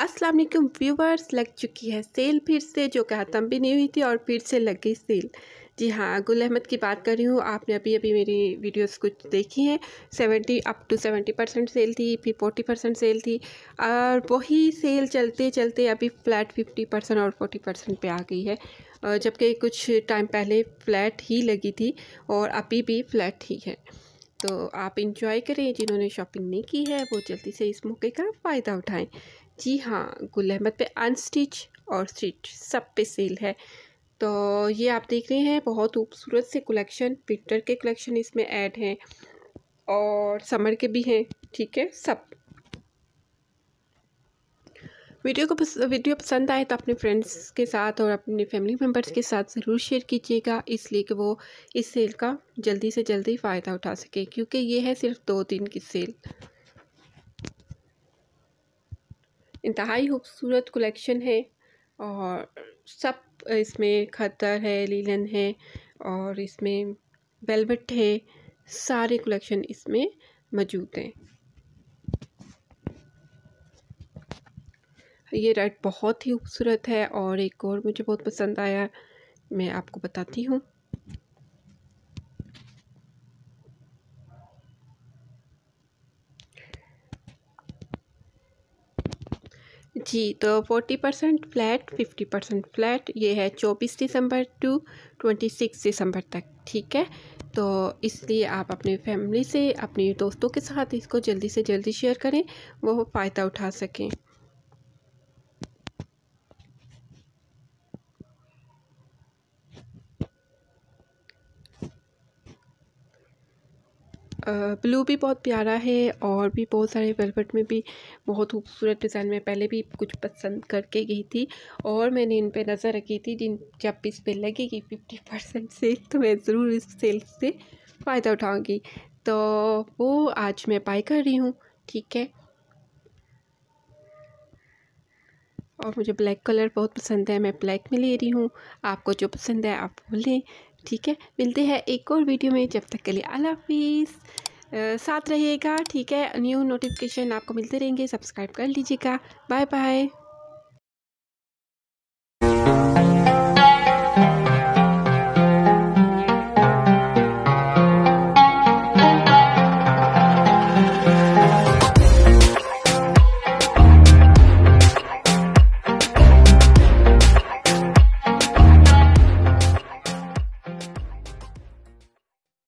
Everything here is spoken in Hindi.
अस्सलाम वालेकुम व्यूवर्स लग चुकी है सेल फिर से जो कि ख़त्म भी नहीं हुई थी और फिर से लग गई सेल जी हाँ गुल अहमद की बात कर रही हूँ आपने अभी अभी मेरी वीडियोस कुछ देखी हैं seventy up to seventy percent sale थी फिर फोर्टी परसेंट सेल थी और वही सेल चलते चलते अभी फ्लैट फिफ्टी परसेंट और फोर्टी परसेंट पर आ गई है जबकि कुछ टाइम पहले फ़्लैट ही लगी थी और अभी भी फ्लैट ही है तो आप इंजॉय करें जिन्होंने शॉपिंग नहीं की है वो जल्दी से इस मौके का फ़ायदा उठाएं जी हाँ गुल अहमद पे अनस्टिच और स्टिच सब पे सेल है तो ये आप देख रहे हैं बहुत खूबसूरत से कलेक्शन विंटर के कलेक्शन इसमें ऐड हैं और समर के भी हैं ठीक है सब वीडियो को पस, वीडियो पसंद आए तो अपने फ्रेंड्स के साथ और अपने फैमिली मेम्बर्स के साथ ज़रूर शेयर कीजिएगा इसलिए कि वो इस सेल का जल्दी से जल्दी फ़ायदा उठा सके क्योंकि ये है सिर्फ दो दिन की सेल इंतहाई खूबसूरत कलेक्शन है और सब इसमें खतर है लीलन है और इसमें वेलवेट है सारे कलेक्शन इसमें मौजूद हैं ये रेड बहुत ही खूबसूरत है और एक और मुझे बहुत पसंद आया मैं आपको बताती हूँ जी तो forty percent flat fifty percent flat ये है चौबीस दिसंबर टू ट्वेंटी सिक्स दिसंबर तक ठीक है तो इसलिए आप अपने फैमिली से अपने दोस्तों के साथ इसको जल्दी से जल्दी शेयर करें वो फ़ायदा उठा सकें ब्लू भी बहुत प्यारा है और भी बहुत सारे वेलवेट में भी बहुत खूबसूरत डिज़ाइन में पहले भी कुछ पसंद करके गई थी और मैंने इन पे नज़र रखी थी जिन जब इस पर लगेगी फिफ्टी परसेंट सेल तो मैं ज़रूर इस सेल से फ़ायदा उठाऊँगी तो वो आज मैं बाई कर रही हूँ ठीक है और मुझे ब्लैक कलर बहुत पसंद है मैं ब्लैक में ले रही हूँ आपको जो पसंद है आप वो लें ठीक है मिलते हैं एक और वीडियो में जब तक के लिए अला हाफिज़ साथ रहिएगा ठीक है न्यू नोटिफिकेशन आपको मिलते रहेंगे सब्सक्राइब कर लीजिएगा बाय बाय